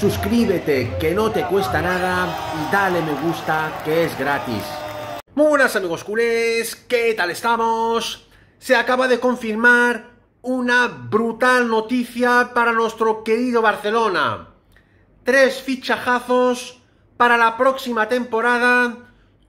suscríbete que no te cuesta nada y dale me gusta que es gratis. Muy buenas amigos culés, ¿qué tal estamos? Se acaba de confirmar una brutal noticia para nuestro querido Barcelona. Tres fichajazos para la próxima temporada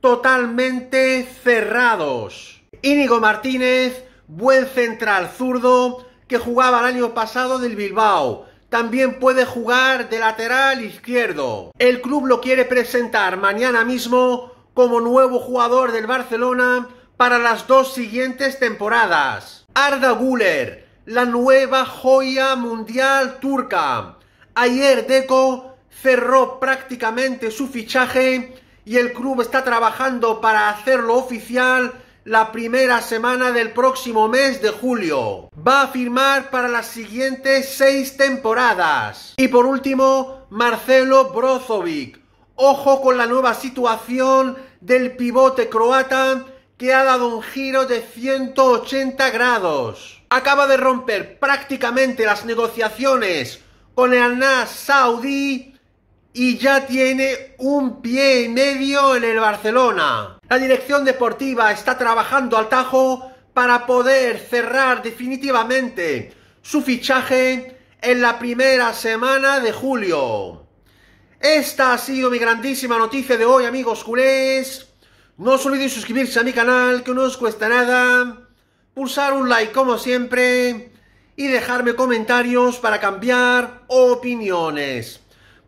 totalmente cerrados. Íñigo Martínez, buen central zurdo que jugaba el año pasado del Bilbao también puede jugar de lateral izquierdo. El club lo quiere presentar mañana mismo como nuevo jugador del Barcelona para las dos siguientes temporadas. Arda Güler, la nueva joya mundial turca. Ayer Deco cerró prácticamente su fichaje y el club está trabajando para hacerlo oficial la primera semana del próximo mes de julio. Va a firmar para las siguientes seis temporadas. Y por último, Marcelo Brozovic. Ojo con la nueva situación del pivote croata que ha dado un giro de 180 grados. Acaba de romper prácticamente las negociaciones con el Nas saudí y ya tiene un pie y medio en el Barcelona. La dirección deportiva está trabajando al tajo para poder cerrar definitivamente su fichaje en la primera semana de julio. Esta ha sido mi grandísima noticia de hoy, amigos culés. No os olvidéis suscribirse a mi canal, que no os cuesta nada. Pulsar un like como siempre. Y dejarme comentarios para cambiar opiniones.